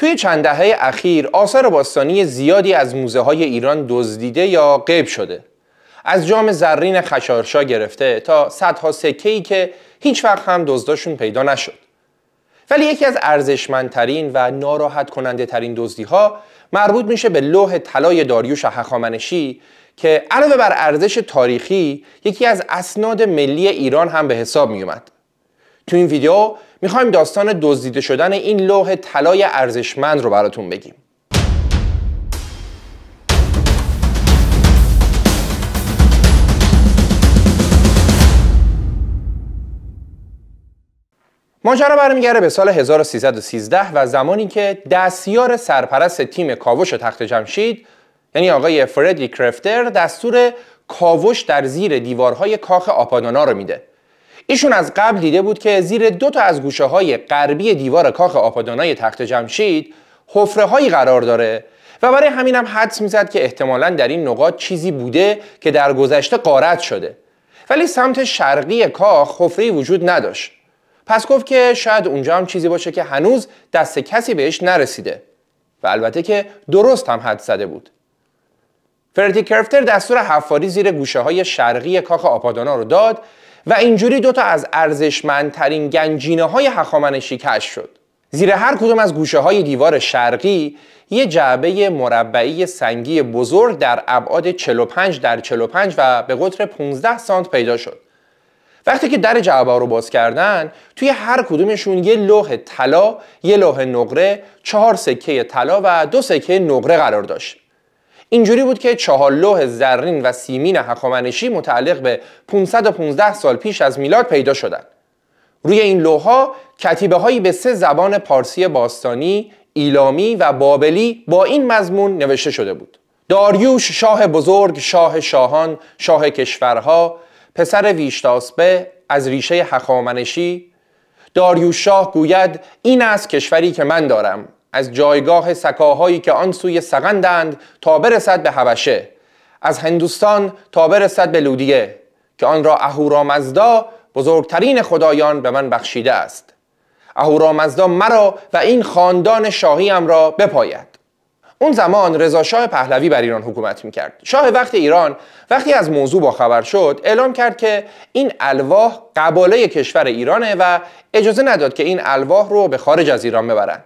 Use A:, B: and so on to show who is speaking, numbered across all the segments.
A: توی چند دهه اخیر آثار باستانی زیادی از موزه های ایران دزدیده یا غیب شده از جام زرین خشارشا گرفته تا صدها سکه که هیچ وقت هم دزداشون پیدا نشد ولی یکی از ارزشمندترین و ناراحت کننده ترین دزدی ها مربوط میشه به لوح طلای داریوش هخامنشی که علاوه بر ارزش تاریخی یکی از اسناد ملی ایران هم به حساب میومد تو این ویدیو میخوایم داستان دزدیده شدن این لوح طلای ارزشمند رو براتون بگیم ماجرا برمیگرده به سال 1313 و زمانی که دستیار سرپرست تیم کاوش تخت جمشید یعنی آقای فردریک کرفتر دستور کاوش در زیر دیوارهای کاخ آپادانا رو میده ایشون از قبل دیده بود که زیر دو تا از گوشه های غربی دیوار کاخ آپادانای تخت جمشید حفره هایی قرار داره و برای همینم حدس میزد که احتمالا در این نقاط چیزی بوده که در گذشته قارت شده ولی سمت شرقی کاخ حفره وجود نداشت پس گفت که شاید اونجا هم چیزی باشه که هنوز دست کسی بهش نرسیده و البته که درست هم حد زده بود فردی کرفتر دستور حفاری زیر گوشه های شرقی کاخ آپادانا رو داد و اینجوری دوتا از ارزشمندترین گنجینه های حخامنشی کشف شد زیر هر کدوم از گوشه های دیوار شرقی یه جعبه مربعی سنگی بزرگ در ابعاد 45 در 45 و به قطر 15 سانت پیدا شد وقتی که در جعبه رو باز کردن توی هر کدومشون یه لوح طلا، یه لوح نقره، چهار سکه طلا و دو سکه نقره قرار داشت. اینجوری بود که لوح زرین و سیمین هخامنشی متعلق به 515 سال پیش از میلاد پیدا شدند. روی این لوها کتیبه هایی به سه زبان پارسی باستانی، ایلامی و بابلی با این مضمون نوشته شده بود. داریوش شاه بزرگ، شاه شاهان، شاه کشورها، پسر ویشتاسبه از ریشه حقامنشی، داریوش شاه گوید این است کشوری که من دارم از جایگاه سکاهایی که آن سوی سغندند تا برسد به هوشه از هندوستان تا برسد به لودیه که آن را اهورامزدا بزرگترین خدایان به من بخشیده است اهورامزدا مرا و این خاندان ام را بپاید اون زمان رضا شاه پهلوی بر ایران حکومت میکرد شاه وقت ایران وقتی از موضوع خبر شد اعلام کرد که این الواح قباله کشور ایرانه و اجازه نداد که این الواح رو به خارج از ایران ببرند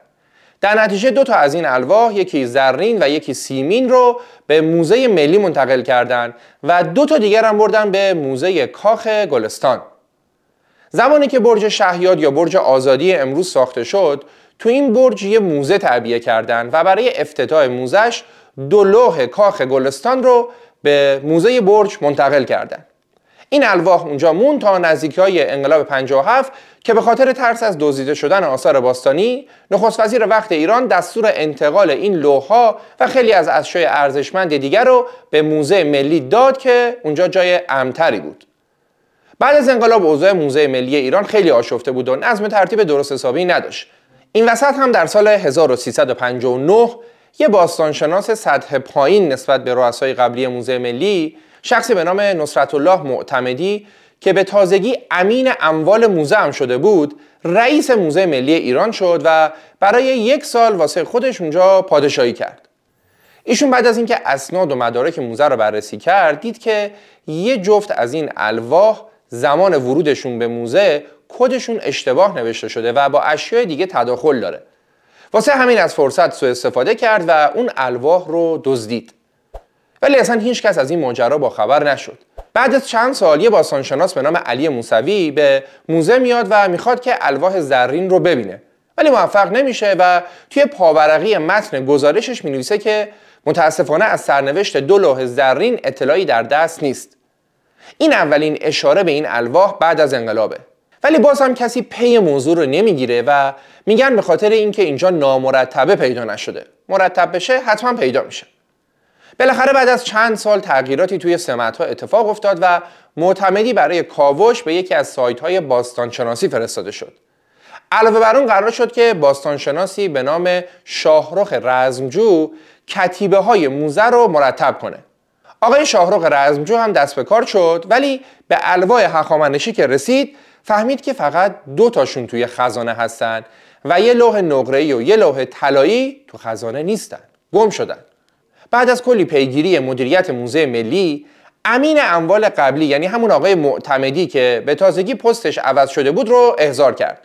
A: در نتیجه دو تا از این الواح یکی زرین و یکی سیمین رو به موزه ملی منتقل کردند و دو تا دیگر هم بردن به موزه کاخ گلستان زمانی که برج شهیاد یا برج آزادی امروز ساخته شد تو این برج یه موزه تعبیه کردن و برای افتتاح موزش دو لوح کاخ گلستان رو به موزه برج منتقل کردند. این الواح اونجا مون تا نزدیکی های انقلاب 57 که به خاطر ترس از دزدیده شدن آثار باستانی نخست وزیر وقت ایران دستور انتقال این لوحها و خیلی از اشیای ارزشمند دیگر رو به موزه ملی داد که اونجا جای امتری بود بعد از انقلاب اوضاع موزه ملی ایران خیلی آشفته بود و نظم ترتیب درست حسابی نداشت این وسط هم در سال 1359 یه باستانشناس سطح پایین نسبت به رؤسای قبلی موزه ملی شخصی به نام نصرت الله معتمدی که به تازگی امین اموال موزه هم شده بود رئیس موزه ملی ایران شد و برای یک سال واسه خودش اونجا پادشاهی کرد ایشون بعد از اینکه اسناد و مدارک موزه رو بررسی کرد دید که یه جفت از این الواح زمان ورودشون به موزه کدشون اشتباه نوشته شده و با اشیاء دیگه تداخل داره واسه همین از فرصت سوء استفاده کرد و اون الواح رو دزدید ولی اصلا هیچ کس از این ماجرا با خبر نشد بعد از چند سال یه باستانشناس به نام علی موسوی به موزه میاد و میخواد که الواح زرین رو ببینه ولی موفق نمیشه و توی پاورقی متن گزارشش مینویسه که متاسفانه از سرنوشت دو لوح زرین اطلاعی در دست نیست این اولین اشاره به این الواح بعد از انقلابه ولی باز هم کسی پی موضوع رو نمیگیره و میگن به خاطر اینکه اینجا نامرتبه پیدا نشده مرتب بشه حتما پیدا میشه بالاخره بعد از چند سال تغییراتی توی سمت ها اتفاق افتاد و معتمدی برای کاوش به یکی از سایت های باستانشناسی فرستاده شد علاوه بر اون قرار شد که باستانشناسی به نام شاهرخ رزمجو کتیبه های موزه رو مرتب کنه آقای شاهرخ رزمجو هم دست به کار شد ولی به الوای هخامنشی که رسید فهمید که فقط دو تاشون توی خزانه هستن و یه لوح نقره‌ای و یه لوح طلایی تو خزانه نیستن گم شدن بعد از کلی پیگیری مدیریت موزه ملی امین اموال قبلی یعنی همون آقای معتمدی که به تازگی پستش عوض شده بود رو احضار کرد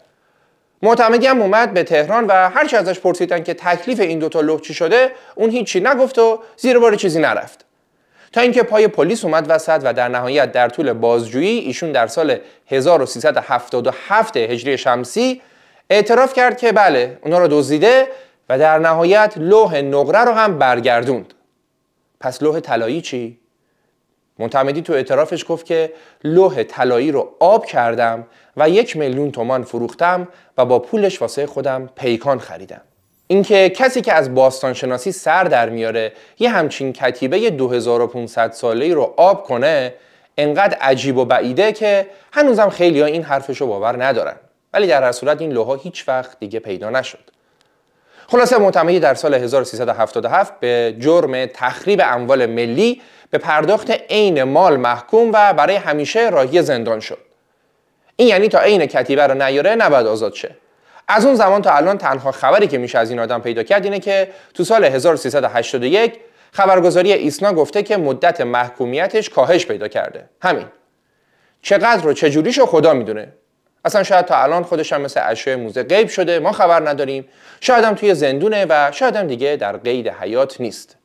A: معتمدی هم اومد به تهران و هرچی ازش پرسیدن که تکلیف این دوتا لوح چی شده اون هیچی نگفت و زیر بار چیزی نرفت تا اینکه پای پلیس اومد وسط و در نهایت در طول بازجویی ایشون در سال 1377 هجری شمسی اعتراف کرد که بله اونا رو دزدیده و در نهایت لوح نقره رو هم برگردوند پس لوح طلایی چی منتمدی تو اعترافش گفت که لوح طلایی رو آب کردم و یک میلیون تومان فروختم و با پولش واسه خودم پیکان خریدم اینکه کسی که از باستانشناسی سر در میاره یه همچین کتیبه 2500 ساله رو آب کنه انقدر عجیب و بعیده که هنوزم خیلی ها این حرفش رو باور ندارن ولی در صورت این لوها هیچ وقت دیگه پیدا نشد خلاصه معتمدی در سال 1377 به جرم تخریب اموال ملی به پرداخت عین مال محکوم و برای همیشه راهی زندان شد این یعنی تا عین کتیبه رو نیاره نباید آزاد شه از اون زمان تا الان تنها خبری که میشه از این آدم پیدا کرد اینه که تو سال 1381 خبرگزاری ایسنا گفته که مدت محکومیتش کاهش پیدا کرده همین چقدر رو چجوریشو خدا میدونه اصلا شاید تا الان خودش هم مثل اشیاء موزه غیب شده ما خبر نداریم شاید هم توی زندونه و شاید هم دیگه در قید حیات نیست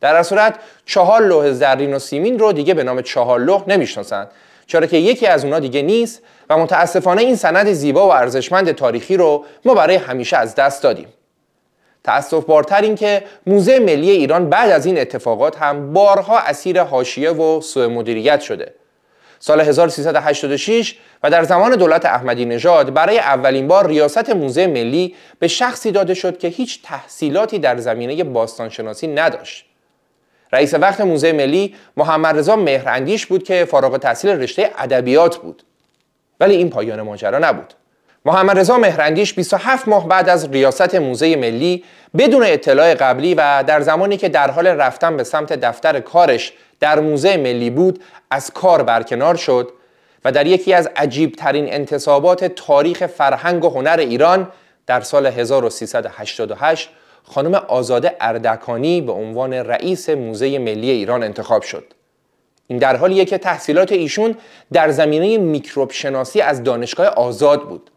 A: در صورت چهار لوح زرین و سیمین رو دیگه به نام چهار لوح نمیشناسند چرا که یکی از اونا دیگه نیست و متاسفانه این سند زیبا و ارزشمند تاریخی رو ما برای همیشه از دست دادیم تاسف بارتر این که موزه ملی ایران بعد از این اتفاقات هم بارها اسیر حاشیه و سوء مدیریت شده سال 1386 و در زمان دولت احمدی نژاد برای اولین بار ریاست موزه ملی به شخصی داده شد که هیچ تحصیلاتی در زمینه باستانشناسی نداشت. رئیس وقت موزه ملی محمد رضا مهراندیش بود که فارغ تحصیل رشته ادبیات بود. ولی این پایان ماجرا نبود. محمد رضا مهرندیش 27 ماه بعد از ریاست موزه ملی بدون اطلاع قبلی و در زمانی که در حال رفتن به سمت دفتر کارش در موزه ملی بود از کار برکنار شد و در یکی از عجیبترین انتصابات تاریخ فرهنگ و هنر ایران در سال 1388 خانم آزاده اردکانی به عنوان رئیس موزه ملی ایران انتخاب شد. این در حالیه که تحصیلات ایشون در زمینه میکروب شناسی از دانشگاه آزاد بود.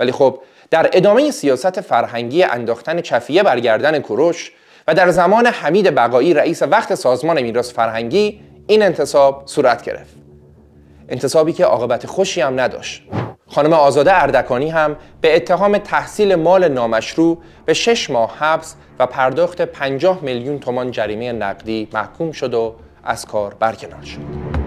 A: ولی خب در ادامه سیاست فرهنگی انداختن چفیه برگردن کروش و در زمان حمید بقایی رئیس وقت سازمان میراث فرهنگی این انتصاب صورت گرفت انتصابی که عاقبت خوشی هم نداشت خانم آزاده اردکانی هم به اتهام تحصیل مال نامشروع به شش ماه حبس و پرداخت 50 میلیون تومان جریمه نقدی محکوم شد و از کار برکنار شد.